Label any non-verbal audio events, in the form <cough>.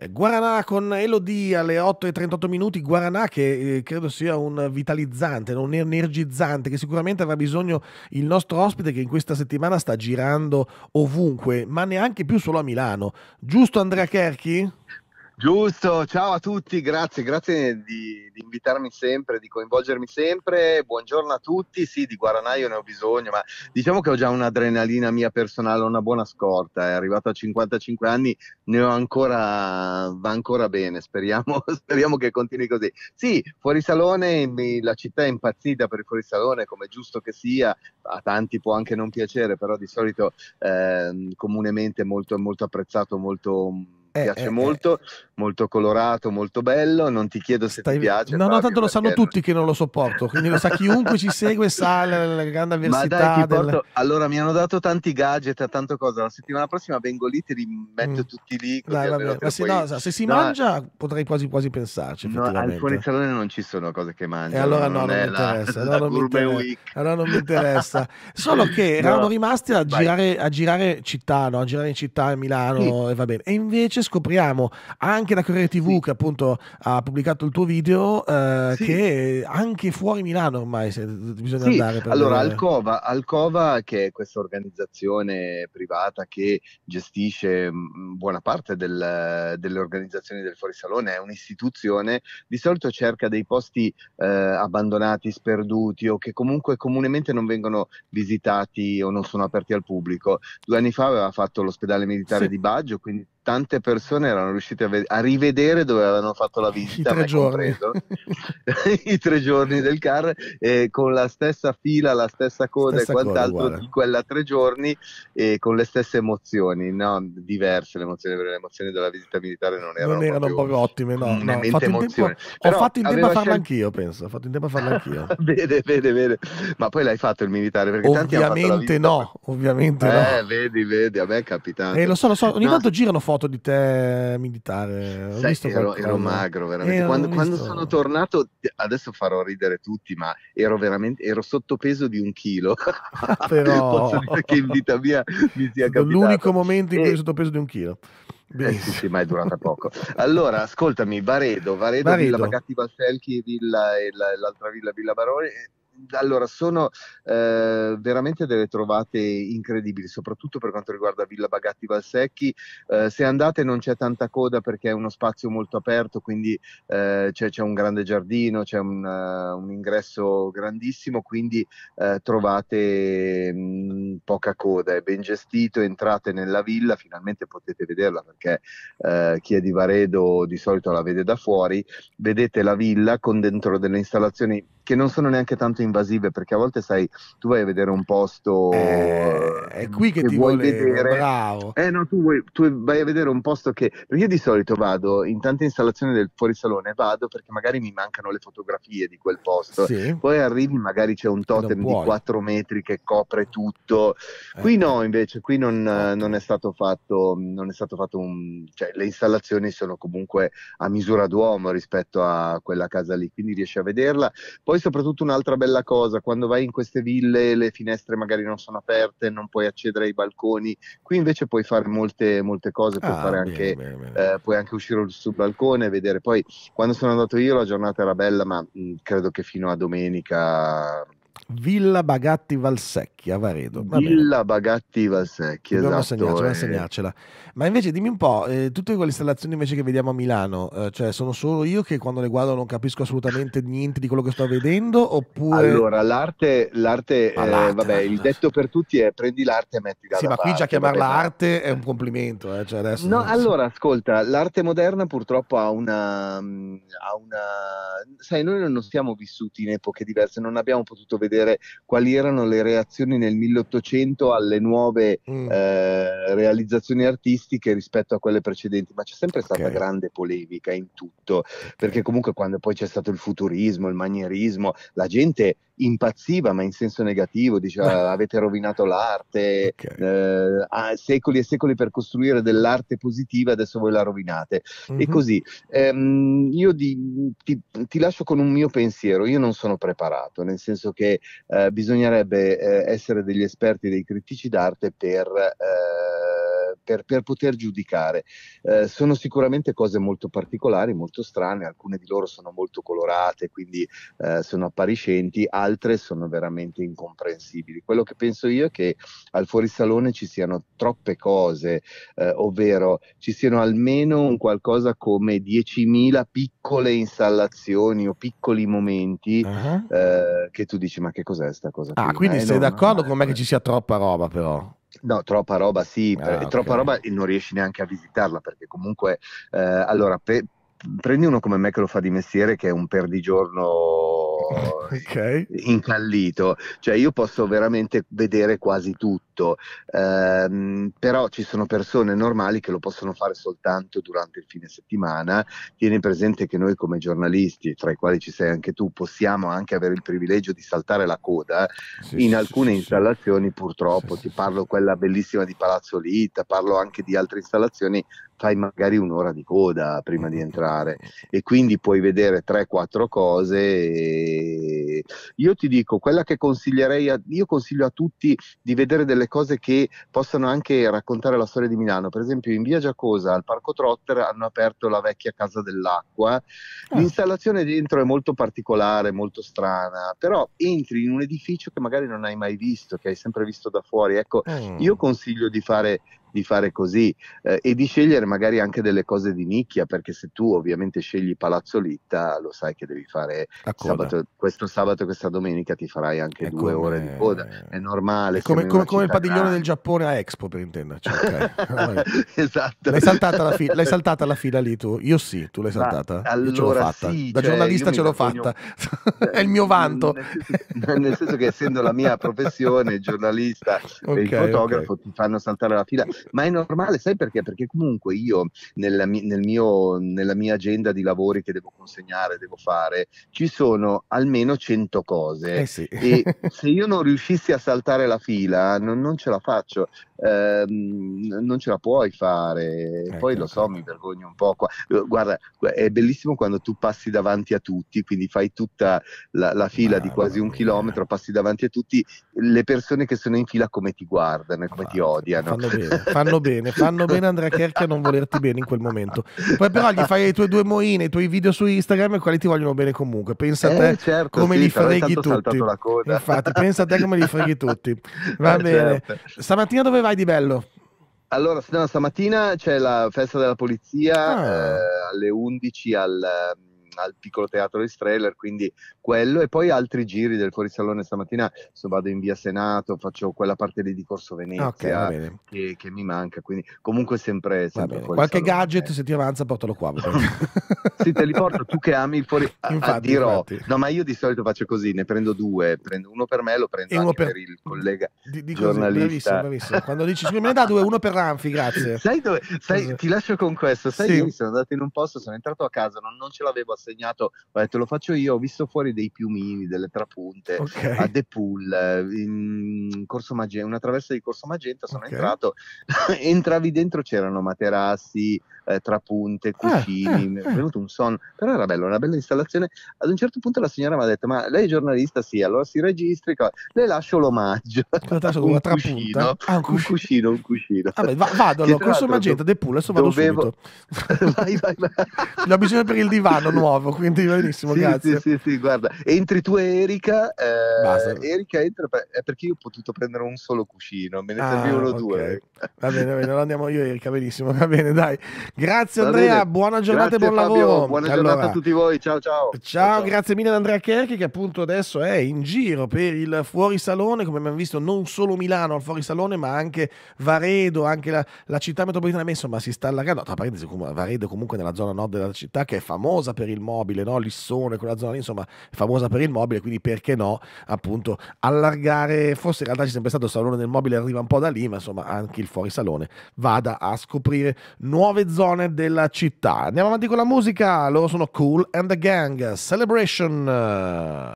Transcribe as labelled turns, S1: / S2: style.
S1: Eh, Guaranà con Elodie alle 8.38 minuti, Guaranà che eh, credo sia un vitalizzante, un energizzante che sicuramente avrà bisogno il nostro ospite che in questa settimana sta girando ovunque, ma neanche più solo a Milano. Giusto Andrea Kerchi?
S2: Giusto, ciao a tutti, grazie, grazie di, di, invitarmi sempre, di coinvolgermi sempre, buongiorno a tutti, sì di Guaranaio ne ho bisogno, ma diciamo che ho già un'adrenalina mia personale, una buona scorta, è arrivato a 55 anni, ne ho ancora, va ancora bene, speriamo, <laughs> speriamo che continui così. Sì, fuori salone, la città è impazzita per il fuori salone, come giusto che sia, a tanti può anche non piacere, però di solito eh, comunemente molto, molto apprezzato, molto eh, piace eh, eh, molto, molto colorato, molto bello. Non ti chiedo se stai... ti piace. No, Fabio, no, tanto lo sanno tutti
S1: che non lo sopporto. Quindi lo sa chiunque ci segue, sa la, la grande avversità. Dai, del... porto...
S2: Allora, mi hanno dato tanti gadget, tanto cosa. La settimana prossima vengo lì, te li metto mm. tutti lì. Dai, vabbè, se, poi... no, se, si no, mangia,
S1: potrei quasi quasi pensarci. No, al fuorisalone
S2: non ci sono cose che mangiano. E allora non, no, non, mi interessa. <laughs> La, allora, non mi interessa.
S1: allora non mi interessa. Solo che <laughs> eravamo rimasti a girare, a girare città, a girare in città a Milano e va bene. E invece scopriamo anche da Corriere TV sì. che appunto ha pubblicato il tuo video eh, sì. che anche fuori Milano ormai se, bisogna sì. andare. Per allora
S2: Alcova, Alcova, che è questa organizzazione privata che gestisce mm, buona parte del, delle organizzazioni del fuorisalone, è un'istituzione, di solito cerca dei posti eh, abbandonati, sperduti o che comunque comunemente non vengono visitati o non sono aperti al pubblico. Due anni fa aveva fatto l'ospedale militare di Baggio, quindi tante persone erano riuscite a, ve- a rivedere dove avevano fatto la visita, I tre giorni, <laughs> I tre giorni del car, eh, con la stessa fila, la stessa coda stessa e quant'altro coda, di quella tre giorni e eh, con le stesse emozioni, no? diverse le emozioni, perché le emozioni della visita militare
S1: non erano, non erano proprio, proprio ottime, no, no. Ho fatto tempo, ho fatto in tempo a farla scel- anch'io, penso, ho fatto in tempo a farla anch'io.
S2: vede, vede, vede. Ma poi l'hai fatto il militare? Perché ovviamente tanti hanno fatto la
S1: no, ovviamente eh,
S2: no. vedi, vedi, a me è capitato. Eh, lo so, lo so, ogni no. tanto
S1: girano foto foto di te militare. Sai, ero, ero, magro, veramente. Ero quando, quando sono
S2: tornato, adesso farò ridere tutti, ma ero veramente ero sottopeso di un chilo. <laughs> <laughs> Però... Posso dire che in vita mia mi
S1: sia capitato. L'unico momento in cui e... sono sottopeso di un chilo. Eh, sì, sì, ma è durata poco.
S2: Allora, ascoltami, Varedo, Varedo, Varedo. Villa Bagatti Valselchi, Villa e l'altra villa Villa Barone allora, sono eh, veramente delle trovate incredibili, soprattutto per quanto riguarda Villa Bagatti Valsecchi. Eh, se andate non c'è tanta coda perché è uno spazio molto aperto, quindi eh, c'è, c'è, un grande giardino, c'è un, uh, un ingresso grandissimo, quindi eh, trovate mh, mm, poca coda, è ben gestito, entrate nella villa, finalmente potete vederla perché eh, chi è di Varedo di solito la vede da fuori, vedete la villa con dentro delle installazioni che non sono neanche tanto invasive, perché a volte sai, tu vai a vedere un posto... Eh, è
S1: qui che, che ti vuoi volevo, vedere.
S2: Bravo. Eh no, tu, vuoi, tu, vai a vedere un posto che... Perché io di solito vado in tante installazioni del fuorisalone, vado perché magari mi mancano le fotografie di quel posto. Sì. Poi arrivi, magari c'è un totem di 4 metri che copre tutto. Eh. Qui eh. no, invece, qui non, non, è stato fatto, non è stato fatto un... Cioè, le installazioni sono comunque a misura d'uomo rispetto a quella casa lì, quindi riesci a vederla. Poi poi soprattutto un'altra bella cosa, quando vai in queste ville le finestre magari non sono aperte, non puoi accedere ai balconi, qui invece puoi fare molte, molte cose, puoi, ah, fare bene, anche, bene, bene. Eh, puoi anche uscire sul balcone e vedere. Poi quando sono andato io la giornata era bella, ma mh, credo che fino a domenica
S1: Villa Bagatti Valsecchia, Varedo. Va Villa
S2: Bagatti Valsecchia, dobbiamo esatto. Segnarcela, eh. segnarcela.
S1: Ma invece dimmi un po', eh, tutte quelle installazioni invece che vediamo a Milano, eh, cioè sono solo io che quando le guardo non capisco assolutamente niente di quello che sto vedendo oppure... Allora,
S2: l'arte, l'arte, eh, l'arte vabbè, l'arte. il detto per tutti è prendi l'arte e
S1: metti mettila Sì, ma qui già chiamarla vabbè, arte è eh. un complimento. Eh, cioè no, allora, ascolta, l'arte
S2: moderna purtroppo ha una, mm, ha una... Sai, noi non siamo vissuti in epoche diverse, non abbiamo potuto vedere vedere quali erano le reazioni nel 1800 alle nuove mm. eh, realizzazioni artistiche rispetto a quelle precedenti, ma c'è sempre stata okay. grande polemica in tutto, okay. perché comunque quando poi c'è stato il futurismo, il manierismo, la gente impazziva, ma in senso negativo, diceva eh. ah, avete rovinato l'arte, okay. eh, ah, secoli e secoli per costruire dell'arte positiva, adesso voi la rovinate. Mm-hmm. E mhm. così, ehm, io di, ti, ti, lascio con un mio pensiero, io non sono preparato, nel senso che eh, bisognerebbe eh, essere degli esperti, dei critici d'arte per... Eh, per, per poter giudicare. Eh, sono sicuramente cose molto particolari, molto strane, alcune di loro sono molto colorate, quindi eh, sono appariscenti, altre sono veramente incomprensibili. Quello che penso io è che al fuorisalone ci siano troppe cose, eh, ovvero ci siano almeno un qualcosa come 10.000 piccole installazioni o piccoli momenti uh-huh. che tu dici ma che cos'è sta cosa? Ah, qui? quindi eh, sei no,
S1: d'accordo no, con me eh, che ci sia troppa roba però? No, troppa roba sì, ah, okay. troppa roba
S2: e non riesci neanche a visitarla perché comunque, eh, allora, pe- prendi uno come me che lo fa di mestiere che è un perdigiorno <laughs> okay. incallito, cioè io posso veramente vedere quasi tutto tutto, ehm, però ci sono persone normali che lo possono fare soltanto durante il fine settimana. Tieni presente che noi come giornalisti, tra i quali ci sei anche tu, possiamo anche avere il privilegio di saltare la coda sì, in alcune sì, installazioni sì. purtroppo, ti parlo quella bellissima di Palazzo Litta, parlo anche di altre installazioni, fai magari un'ora di coda prima di <laughs> entrare e quindi puoi vedere 3-4 cose. E io ti dico, quella che consiglierei, a, io consiglio a tutti di vedere delle cose che possano anche raccontare la storia di Milano, per esempio in via Giacosa al Parco Trotter hanno aperto la vecchia Casa dell'Acqua, ah. l'installazione dentro è molto particolare, molto strana, però entri in un edificio che magari non hai mai visto, che hai sempre visto da fuori, ecco, mm. io consiglio di fare di fare così eh, e di scegliere magari anche delle cose di nicchia, perché se tu ovviamente scegli Palazzo Litta, lo sai che devi fare sabato, questo sabato e questa domenica ti farai anche è due come... ore di coda, è normale. È come, come, come il padiglione grande. del
S1: Giappone a Expo, per intenderci. Okay. <laughs> esatto. L'hai saltata, fi- l'hai saltata, la fila lì tu? Io sì, tu l'hai saltata. Ma, allora, ce l'ho fatta. Sì, da cioè, giornalista ce l'ho fatta. <laughs> è il mio
S2: vanto. Nel senso, nel senso che essendo la mia professione, giornalista okay, e fotografo, okay. ti fanno saltare la fila ma è normale, sai perché? Perché comunque io nella, nel mio, nella mia agenda di lavori che devo consegnare, devo fare, ci sono almeno 100 cose. Eh sì. E <laughs> se io non riuscissi a saltare la fila, non, non ce la faccio ehm, non ce la puoi fare. Ecco, Poi lo so, mi vergogno un po'. Qua. Eh, guarda, è bellissimo quando tu passi davanti a tutti, quindi fai tutta la, la fila ah, di quasi un eh. chilometro, passi davanti a tutti, le persone che sono in fila come ti guardano e come ah, ti odiano. Fanno bene,
S1: <laughs> fanno bene, fanno bene Andrea Kerchi a non volerti bene in quel momento. Poi però gli fai le tue due moine, i tuoi video su Instagram e quelli ti vogliono bene comunque. Pensa a te eh, certo, come sì, li freghi tutti. Infatti, pensa a te come li freghi tutti. <laughs> Va eh, bene. Certo. Stamattina dove vai? vai di bello?
S2: Allora, stamattina c'è la festa della polizia ah. eh, alle 11 al ehm, al piccolo teatro di Streller, quindi quello e poi altri giri del fuori salone stamattina, so, vado in via Senato, faccio quella parte lì di Corso Venezia okay, che, che, mi manca, quindi comunque sempre, sempre qualche
S1: gadget se ti avanza portalo qua. <laughs>
S2: sì, te li porto, tu che ami il fuori... Infatti, dirò, infatti. no ma io di solito faccio così, ne prendo due, prendo uno per me, lo prendo e uno per... per... il collega di, di giornalista. Così, bravissimo,
S1: bravissimo. Quando dici scusa me ne dà due, uno per Ranfi, grazie. Sai dove, sai, ti lascio con questo, sai sì. io sono andato
S2: in un posto, sono entrato a casa, non, non ce l'avevo a consegnato, ho detto lo faccio io, ho visto fuori dei piumini, delle trapunte okay. a De Pool, in Corso Magenta, una traversa di Corso Magenta, sono okay. entrato, <laughs> entravi dentro c'erano materassi, eh, trapunte, cuscini, ah, eh, mi è ah. venuto un sonno, però era bello, una bella installazione. Ad un certo punto la signora mi ha detto, ma lei è giornalista? Sì, allora si registri, ecco, le lascio l'omaggio. <laughs>
S1: un, cuscino, ah, un, cuscino. un cuscino, un cuscino. Ah, va, vado, allora, Corso Magenta, De Pool, adesso vado dovevo... subito. <laughs> vai, vai, vai. ho bisogno per il divano nuovo nuovo, quindi benissimo, sì, grazie. Sì, sì, sì, guarda, entri tu e
S2: Erika, eh, Erika entra per, è eh, perché io ho potuto prendere un solo cuscino, me ne ah, servivano okay.
S1: due. Va bene, va bene, allora andiamo io e Erika, benissimo, va bene, dai. Grazie va Andrea, bene. buona giornata grazie, e buon Fabio, lavoro. Buona allora, giornata a tutti
S2: voi, ciao ciao. Ciao,
S1: ciao grazie mille ad Andrea Kerchi che appunto adesso è in giro per il fuorisalone, come abbiamo visto non solo Milano al fuorisalone, ma anche Varedo, anche la, la città metropolitana, insomma si sta allargando, tra parentesi Varedo comunque nella zona nord della città che è famosa per il il mobile, no? Lissone, quella zona lì, insomma, famosa per il mobile, quindi perché no, appunto, allargare, forse in realtà c'è sempre stato il salone del mobile, arriva un po' da lì, ma insomma anche il fuori salone vada a scoprire nuove zone della città. Andiamo avanti con la musica, loro sono Cool and the Gang, Celebration.